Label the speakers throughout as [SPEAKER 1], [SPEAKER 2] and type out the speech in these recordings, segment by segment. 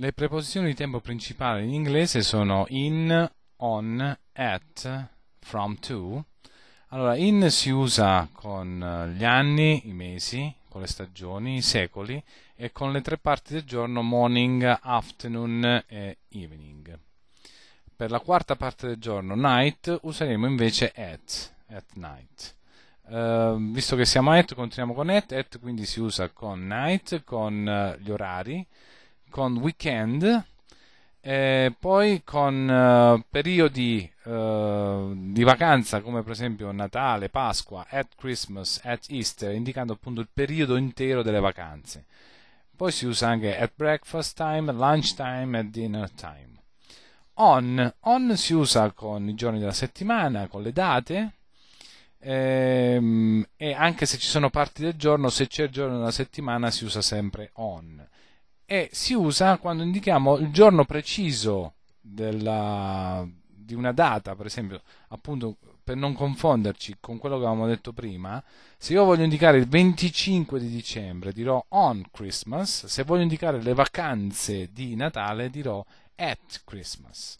[SPEAKER 1] Le preposizioni di tempo principali in inglese sono in, on, at, from to. Allora, in si usa con eh, gli anni, i mesi, con le stagioni, i secoli e con le tre parti del giorno morning, afternoon e evening. Per la quarta parte del giorno, night, useremo invece at, at night. Uh, visto che siamo at, continuiamo con at, at quindi si usa con night, con uh, gli orari, con weekend, eh, poi con eh, periodi eh, di vacanza come per esempio Natale, Pasqua, at Christmas, at Easter, indicando appunto il periodo intero delle vacanze. Poi si usa anche at breakfast time, lunch time e dinner time. On. On si usa con i giorni della settimana, con le date ehm, e anche se ci sono parti del giorno, se c'è il giorno della settimana si usa sempre on e si usa quando indichiamo il giorno preciso della, di una data, per esempio, appunto per non confonderci con quello che avevamo detto prima, se io voglio indicare il 25 di dicembre dirò on Christmas, se voglio indicare le vacanze di Natale dirò at Christmas.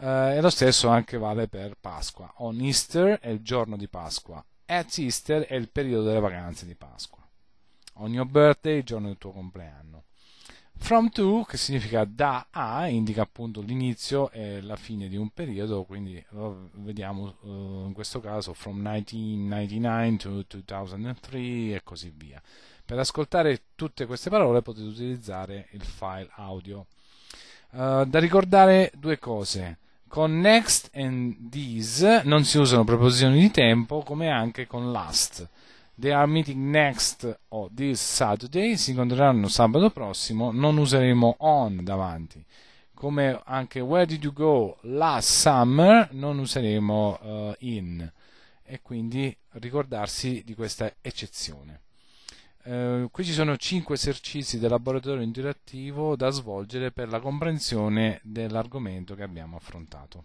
[SPEAKER 1] Eh, e lo stesso anche vale per Pasqua. On Easter è il giorno di Pasqua, at Easter è il periodo delle vacanze di Pasqua on your birthday, il giorno del tuo compleanno. From to, che significa da a, indica appunto l'inizio e la fine di un periodo, quindi oh, vediamo eh, in questo caso from 1999 to 2003 e così via. Per ascoltare tutte queste parole potete utilizzare il file audio. Uh, da ricordare due cose. Con next and this non si usano preposizioni di tempo come anche con last. They are meeting next o oh, this Saturday, si incontreranno sabato prossimo, non useremo on davanti. Come anche where did you go last summer, non useremo uh, in. E quindi ricordarsi di questa eccezione. Uh, qui ci sono 5 esercizi del laboratorio interattivo da svolgere per la comprensione dell'argomento che abbiamo affrontato.